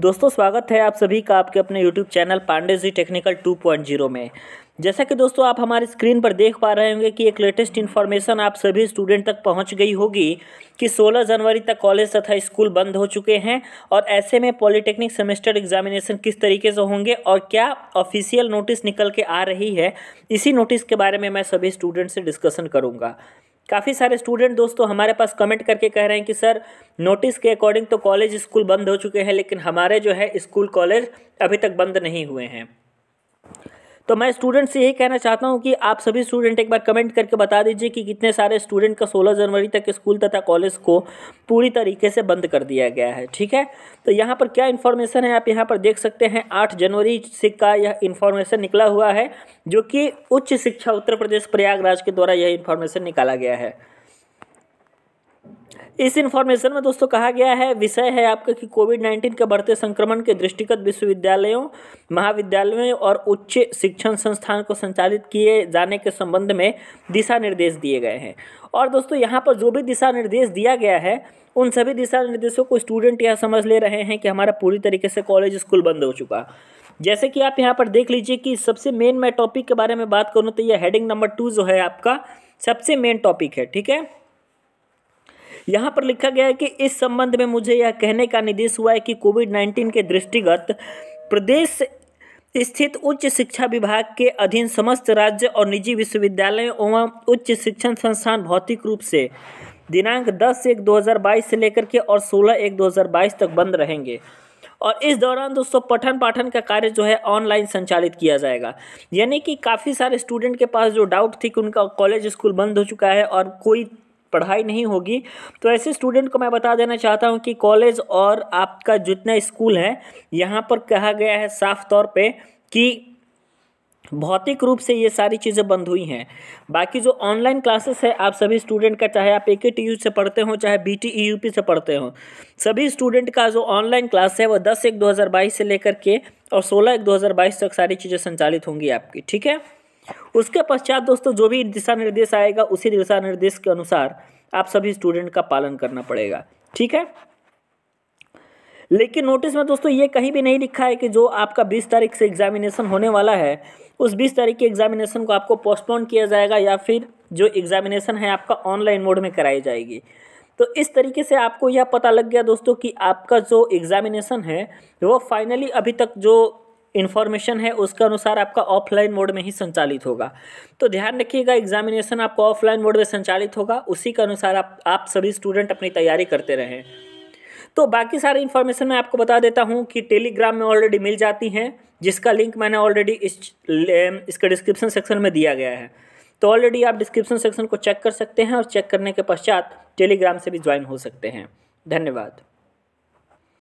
दोस्तों स्वागत है आप सभी का आपके अपने YouTube channel Pandey ji technical 2.0 में जैसा कि दोस्तों आप हमारे स्क्रीन पर देख पा रहे होंगे कि एक लेटेस्ट इन्फॉर्मेशन आप सभी स्टूडेंट तक पहुंच गई होगी कि 16 जनवरी तक कॉलेज तथा स्कूल बंद हो चुके हैं और ऐसे में पॉलिटेक्निक सेमेस्टर एग्जामिनेशन किस तरीके से होंगे और क्या ऑफिशियल नोटिस निकल के आ रही है इसी नोटिस के बारे में मैं सभी स्टूडेंट से डिस्कसन करूँगा काफ़ी सारे स्टूडेंट दोस्तों हमारे पास कमेंट करके कह रहे हैं कि सर नोटिस के अकॉर्डिंग तो कॉलेज स्कूल बंद हो चुके हैं लेकिन हमारे जो है स्कूल कॉलेज अभी तक बंद नहीं हुए हैं तो मैं स्टूडेंट से यही कहना चाहता हूँ कि आप सभी स्टूडेंट एक बार कमेंट करके बता दीजिए कि कितने सारे स्टूडेंट का सोलह जनवरी तक स्कूल तथा कॉलेज को पूरी तरीके से बंद कर दिया गया है ठीक है तो यहाँ पर क्या इन्फॉर्मेशन है आप यहाँ पर देख सकते हैं आठ जनवरी से का यह इन्फॉर्मेशन निकला हुआ है जो कि उच्च शिक्षा उत्तर प्रदेश प्रयागराज के द्वारा यह इन्फॉर्मेशन निकाला गया है इस इंफॉर्मेशन में दोस्तों कहा गया है विषय है आपका कि कोविड नाइन्टीन के बढ़ते संक्रमण के दृष्टिगत विश्वविद्यालयों महाविद्यालयों और उच्च शिक्षण संस्थान को संचालित किए जाने के संबंध में दिशा निर्देश दिए गए हैं और दोस्तों यहाँ पर जो भी दिशा निर्देश दिया गया है उन सभी दिशा निर्देशों को स्टूडेंट यह समझ ले रहे हैं कि हमारा पूरी तरीके से कॉलेज स्कूल बंद हो चुका जैसे कि आप यहाँ पर देख लीजिए कि सबसे मेन मैं टॉपिक के बारे में बात करूँ तो यह हेडिंग नंबर टू जो है आपका सबसे मेन टॉपिक है ठीक है यहाँ पर लिखा गया है कि इस संबंध में मुझे यह कहने का निर्देश हुआ है कि कोविड नाइन्टीन के दृष्टिगत प्रदेश स्थित उच्च शिक्षा विभाग के अधीन समस्त राज्य और निजी विश्वविद्यालयों एवं उच्च शिक्षण संस्थान भौतिक रूप से दिनांक 10 एक 2022 से लेकर के और 16 एक 2022 तक बंद रहेंगे और इस दौरान दोस्तों पठन पाठन का कार्य जो है ऑनलाइन संचालित किया जाएगा यानी कि काफ़ी सारे स्टूडेंट के पास जो डाउट थी कि उनका कॉलेज स्कूल बंद हो चुका है और कोई पढ़ाई नहीं होगी तो ऐसे स्टूडेंट को मैं बता देना चाहता हूँ कि कॉलेज और आपका जितना स्कूल है यहाँ पर कहा गया है साफ तौर पर कि भौतिक रूप से ये सारी चीज़ें बंद हुई हैं बाकी जो ऑनलाइन क्लासेस है आप सभी स्टूडेंट का चाहे आप ए के टी यू से पढ़ते हो चाहे B T E U P से पढ़ते हो सभी स्टूडेंट का जो ऑनलाइन क्लास है वो दस एक दो हज़ार बाईस से लेकर के और सोलह एक दो हज़ार बाईस तक सारी चीज़ें संचालित होंगी आपकी ठीक है उसके पश्चात दोस्तों जो भी दिशा निर्देश आएगा उसी दिशा निर्देश के अनुसार आप सभी स्टूडेंट का पालन करना पड़ेगा ठीक है लेकिन नोटिस में दोस्तों ये कहीं भी नहीं लिखा है कि जो आपका 20 तारीख से एग्जामिनेशन होने वाला है उस 20 तारीख के एग्जामिनेशन को आपको पोस्टपोन किया जाएगा या फिर जो एग्जामिनेशन है आपका ऑनलाइन मोड में कराई जाएगी तो इस तरीके से आपको यह पता लग गया दोस्तों कि आपका जो एग्ज़ामिनेशन है वो फाइनली अभी तक जो इन्फॉर्मेशन है उसके अनुसार आपका ऑफलाइन मोड में ही संचालित होगा तो ध्यान रखिएगा एग्जामिनेशन आपका ऑफलाइन मोड में संचालित होगा उसी के अनुसार आप आप सभी स्टूडेंट अपनी तैयारी करते रहें तो बाकी सारी इन्फॉर्मेशन मैं आपको बता देता हूँ कि टेलीग्राम में ऑलरेडी मिल जाती हैं जिसका लिंक मैंने ऑलरेडी इस इसके डिस्क्रिप्शन सेक्शन में दिया गया है तो ऑलरेडी आप डिस्क्रिप्शन सेक्शन को चेक कर सकते हैं और चेक करने के पश्चात टेलीग्राम से भी ज्वाइन हो सकते हैं धन्यवाद